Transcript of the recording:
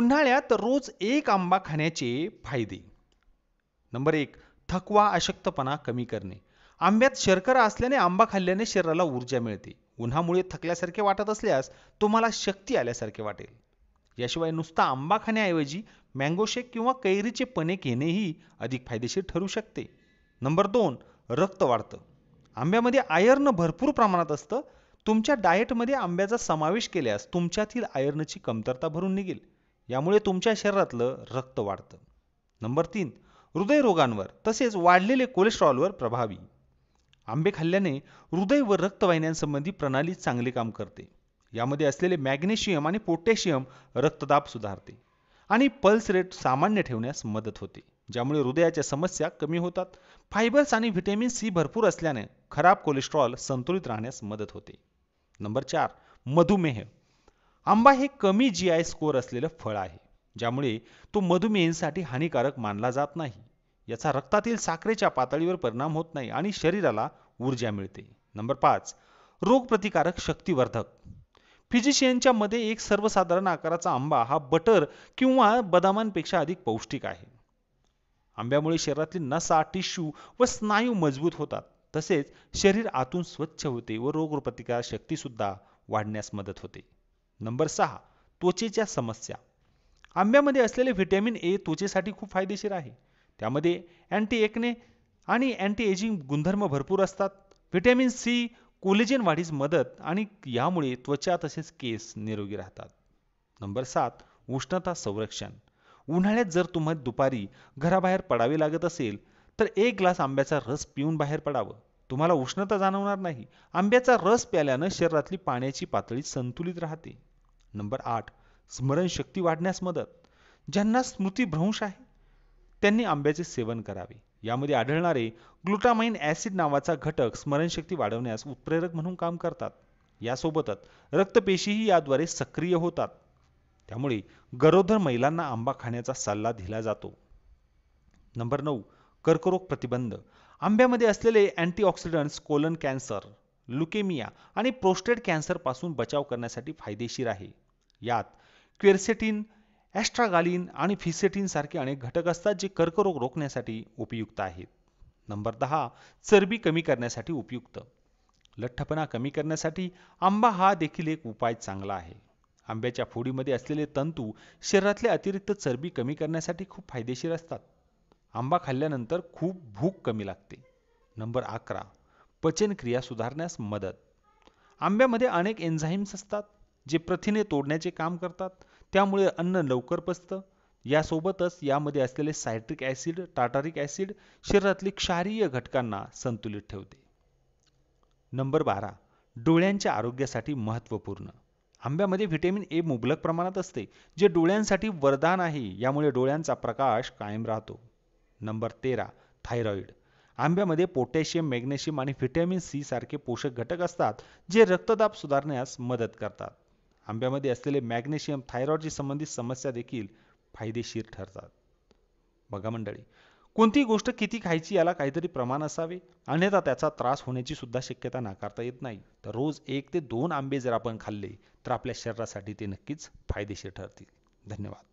उन्हाळ्यात रोज एक आंबा खाण्याचे फायदे नंबर एक थकवा अशक्तपणा कमी करणे आंब्यात शर्करा असल्याने आंबा खाल्ल्याने शरीराला ऊर्जा मिळते उन्हामुळे थकल्यासारखे वाटत असल्यास तुम्हाला शक्ती आल्यासारखे वाटेल याशिवाय नुसता आंबा खाण्याऐवजी मँगो शेक किंवा कैरीचे पणे घेणेही अधिक फायदेशीर ठरू शकते नंबर दोन रक्त वाढतं आंब्यामध्ये आयर्न भरपूर प्रमाणात असतं तुमच्या डाएटमध्ये आंब्याचा समावेश केल्यास तुमच्यातील आयर्नची कमतरता भरून निघेल यामुळे तुमच्या शरीरातलं रक्त वाढतं नंबर तीन हृदयरोगांवर तसेच वाढलेले कोलेस्ट्रॉलवर प्रभावी आंबे खाल्ल्याने हृदय व रक्तवाहिन्यांसंबंधी प्रणाली चांगले काम करते यामध्ये असलेले मॅग्नेशियम आणि पोटॅशियम रक्तदाब सुधारते आणि पल्स रेट सामान्य ठेवण्यास मदत होते ज्यामुळे हृदयाच्या समस्या कमी होतात फायबर्स आणि व्हिटॅमिन सी भरपूर असल्याने खराब कोलेस्ट्रॉल संतुलित राहण्यास मदत होते नंबर चार मधुमेह आंबा हे कमी जी आय स्कोअर असलेलं फळ आहे ज्यामुळे तो मधुमेहींसाठी हानिकारक मानला जात नाही याचा रक्तातील साखरेच्या पातळीवर परिणाम होत नाही आणि शरीराला ऊर्जा मिळते नंबर पाच रोगप्रतिकारक शक्तिवर्धक फिजिशियनच्या मध्ये एक सर्वसाधारण आकाराचा आंबा हा बटर किंवा बदामांपेक्षा अधिक पौष्टिक आहे आंब्यामुळे शरीरातील नसा टिश्यू व स्नायू मजबूत होतात तसेच शरीर आतून स्वच्छ होते व शक्ती शक्तीसुद्धा वाढण्यास मदत होते नंबर सहा त्वचेच्या समस्या आंब्यामध्ये असलेले व्हिटॅमिन ए त्वचेसाठी खूप फायदेशीर आहे त्यामध्ये अँटी एकने आणि अँटी एजिंग गुणधर्म भरपूर असतात व्हिटॅमिन सी कोलेजन वाढीस मदत आणि यामुळे त्वचा तसेच केस निरोगी राहतात नंबर सात उष्णता संरक्षण उन्हाळ्यात जर तुम्हाला दुपारी घराबाहेर पडावे लागत असेल तर एक ग्लास आंब्याचा रस पिऊन बाहेर पडावं तुम्हाला उष्णता जाणवणार नाही आंब्याचा रस प्याल्यानं शरीरातली पाण्याची पातळी संतुलित राहते नंबर आठ स्मरणशक्ती वाढण्यास मदत ज्यांना स्मृतीभ्रंश आहे त्यांनी आंब्याचे सेवन करावे यामध्ये आढळणारे ग्लुटामाइन ॲसिड नावाचा घटक स्मरणशक्ती वाढवण्यास उत्प्रेरक म्हणून काम करतात यासोबतच रक्तपेशीही याद्वारे सक्रिय होतात त्यामुळे गरोदर महिलांना आंबा खाण्याचा सल्ला दिला जातो नंबर नऊ कर्करोग प्रतिबंध आंब्यामध्ये असलेले अँटीऑक्सिडंट्स कोलन कॅन्सर ल्युकेमिया आणि प्रोस्टेट कॅन्सरपासून बचाव करण्यासाठी फायदेशीर आहे यात क्वेरसेटिन ॲस्ट्रागालिन आणि सारखे अनेक घटक असतात जे कर्करोग रोखण्यासाठी उपयुक्त आहेत नंबर दहा चरबी कमी करण्यासाठी उपयुक्त लठ्ठपणा कमी करण्यासाठी आंबा हा देखील एक उपाय चांगला आहे आंब्याच्या फोडीमध्ये असलेले तंतू शरीरातले अतिरिक्त चरबी कमी करण्यासाठी खूप फायदेशीर असतात आंबा खाल्ल्यानंतर खूप भूक कमी लागते नंबर अकरा पचनक्रिया सुधारण्यास मदत आंब्यामध्ये अनेक एन्झाईम्स असतात जे प्रथिने तोडण्याचे काम करतात त्यामुळे अन्न लवकर पचतं यासोबतच यामध्ये असलेले सायट्रिक ॲसिड टाटारिक ॲसिड शरीरातली क्षारीय घटकांना संतुलित ठेवते नंबर बारा डोळ्यांच्या आरोग्यासाठी महत्त्वपूर्ण आंब्यामध्ये व्हिटॅमिन ए मुबलक प्रमाणात असते जे डोळ्यांसाठी वरदान आहे यामुळे डोळ्यांचा प्रकाश कायम राहतो नंबर तेरा थायरॉईड आंब्यामध्ये पोटॅशियम मॅग्नेशियम आणि व्हिटॅमिन सी सारखे पोषक घटक असतात जे रक्तदाब सुधारण्यास मदत करतात आंब्यामध्ये असलेले मॅग्नेशियम थायरॉइडशी संबंधित समस्या देखील फायदेशीर ठरतात बघा मंडळी कोणती गोष्ट किती खायची याला काहीतरी प्रमाण असावे अन्यथा त्याचा त्रास होण्याची सुद्धा शक्यता नाकारता येत नाही तर रोज एक ते दोन आंबे जर आपण खाल्ले तर आपल्या शरीरासाठी ते नक्कीच फायदेशीर ठरतील धन्यवाद